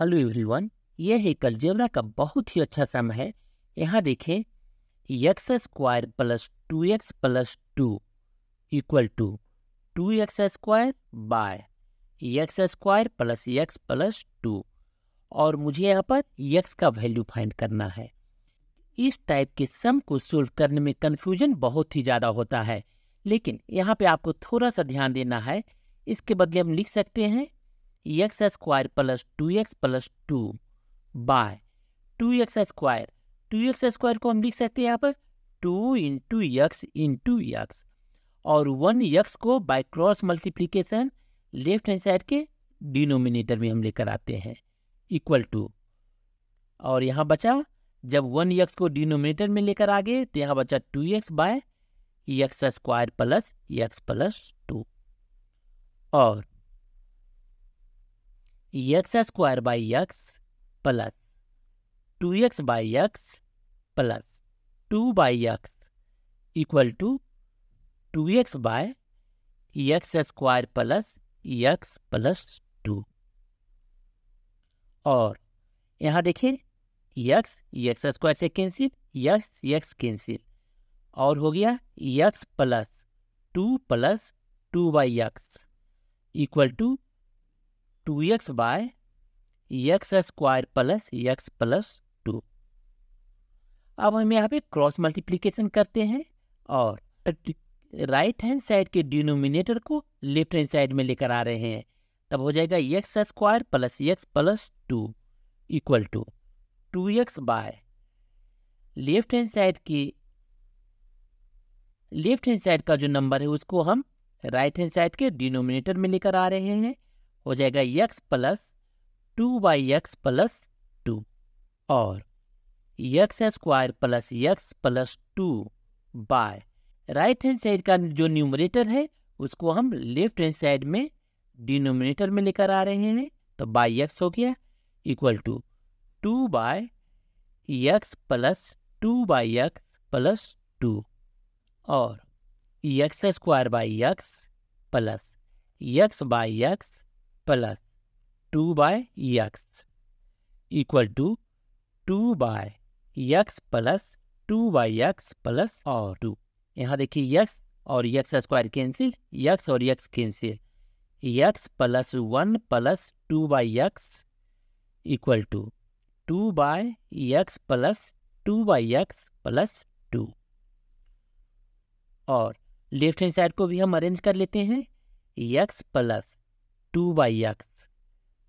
hello everyone यह एक algebra का बहुत ही अच्छा सम है यहाँ देखें x square plus two x plus two equal to two x square by x square plus x plus two और मुझे यहाँ पर एक्स का वैल्यू फाइंड करना है इस टाइप के सम को सोल्व करने में कन्फ्यूजन बहुत ही ज़्यादा होता है लेकिन यहाँ पे आपको थोड़ा सा ध्यान देना है इसके बदले हम लिख सकते हैं x square plus two x plus two by two x square two x square को हम लिख सकते हैं यहाँ पर two into x into x और वन यक्स को by cross multiplication left hand side के डिनोमिनेटर में हम लेकर आते हैं इक्वल टू और यहाँ बचा जब वन यक्स को डिनोमिनेटर में लेकर आ गए तो यहाँ बचा two x by x square plus x plus two और x square by x plus two x by x plus two by x equal to two x by x square plus x plus two और यहाँ देखिए x x square से cancel x x cancel और हो गया x plus two plus two by x equal to two x by x square plus x plus to अब हम यहाँ पे क्रॉस मल्टीप्लीकेशन करते हैं और राइट हैंड साइड के डिनोमिनेटर को लेफ्ट हैंड साइड में लेकर आ रहे हैं तब हो जाएगा x square plus x plus two equal to two x by left hand side की लेफ्ट हैंड साइड का जो नंबर है उसको हम राइट हैंड साइड के डिनोमिनेटर में लेकर आ रहे हैं हो जाएगा x plus two by x plus two और x square plus x plus two by right hand side का जो न्यूमरेटर है उसको हम लेफ्ट हैंड साइड में डिनोमिनेटर में लेकर आ रहे हैं तो बाई यक्स हो गया equal to two by x plus two by x plus two और x square by x plus x by x plus two by x equal to two by x plus two by x plus और two यहाँ देखिए x और x square cancel x और x cancel x plus one plus two by x equal to two by x plus two by x plus two और left hand side को भी हम arrange कर लेते हैं x plus two by x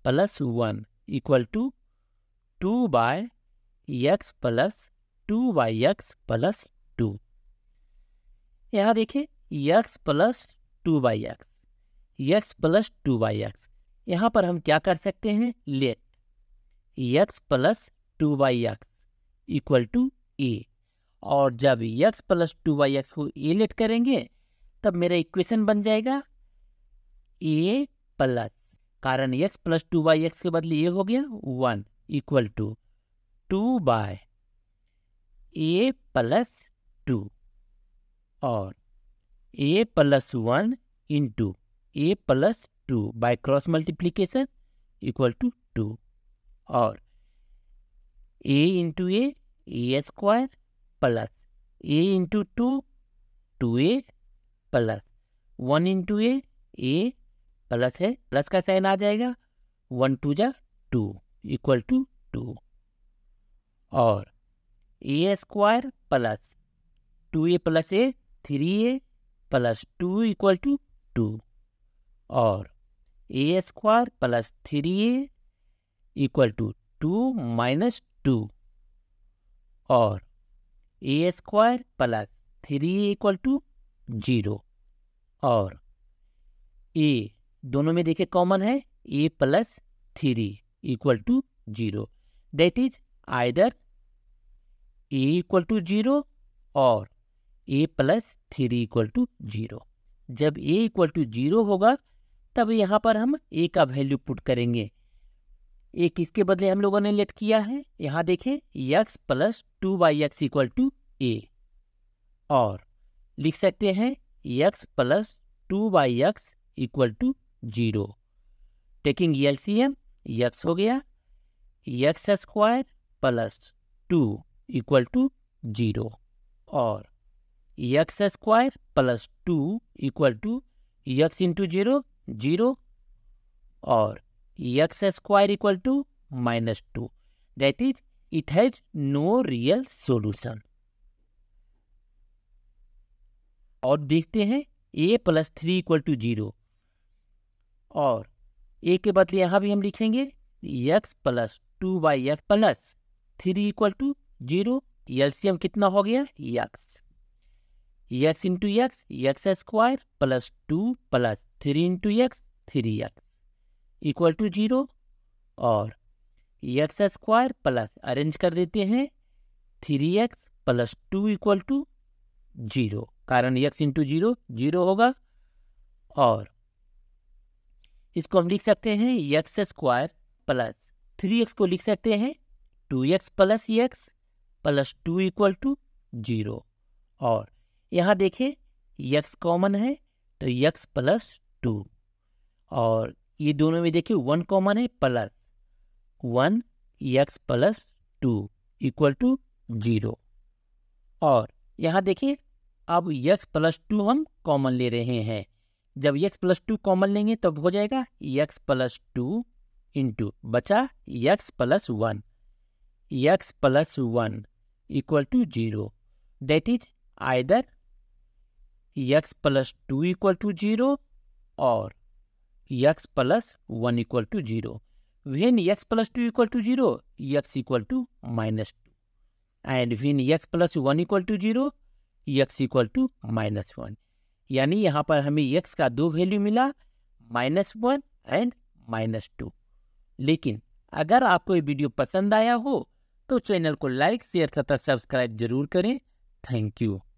plus one equal to two by x plus two by x plus two यहाँ देखिए x plus two by x x plus two by x यहाँ पर हम क्या कर सकते हैं let x plus two by x equal to a और जब x plus two by x को ए लेट करेंगे तब मेरा इक्वेशन बन जाएगा ए प्लस कारण x plus two by x के बदले ये हो गया one equal to two by a plus two और a plus one in two a plus two by cross multiplication equal to two और a into a a square plus a into two two a plus one into a a plus है plus का sign आ जाएगा one two जा two equal to two और a square plus two a plus a three a plus two equal to two और a square plus three a equal to two minus two और a square plus three equal to zero और a दोनों में देखिए common है a plus three equal to zero that is either a equal to zero और a plus three equal to zero जब a equal to zero होगा तब यहाँ पर हम ए का वैल्यू पुट करेंगे ए किसके बदले हम लोगों ने लेट किया है यहाँ देखें x plus two by x equal to a और लिख सकते हैं x plus two by x equal to zero taking L C M x हो गया x square plus two equal to zero और x square plus two equal to x into zero zero और x square equal to minus two that is it has no real solution और देखते हैं a plus three equal to zero और a के बदले यहाँ भी हम लिखेंगे x plus two by x plus three equal to zero LCM कितना हो गया x x into x x square plus two plus three into x three x equal to zero और यक्स स्क्वायर प्लस अरेंज कर देते हैं three x plus two equal to zero कारण x into zero zero होगा और इसको हम लिख सकते हैं x square plus three x को लिख सकते हैं two x plus x plus two equal to zero और यहाँ देखें एक्स कॉमन है तो एक्स प्लस टू और ये दोनों में देखिए वन कॉमन है plus one x plus two equal to zero और यहाँ देखिए अब एक्स प्लस टू हम कॉमन ले रहे हैं जब यक्स प्लस टू कॉमन लेंगे तब हो जाएगा एक्स प्लस टू इंटू बचा x plus one x plus one equal to zero that is either x plus two equal to zero और x plus one equal to zero when x plus two equal to zero x equal to minus two and when x plus one equal to zero x equal to minus one यानी यहाँ पर हमें x का दो value मिला minus one and minus two लेकिन अगर आपको ये वीडियो पसंद आया हो तो चैनल को लाइक शेयर तथा सब्सक्राइब जरूर करें थैंक यू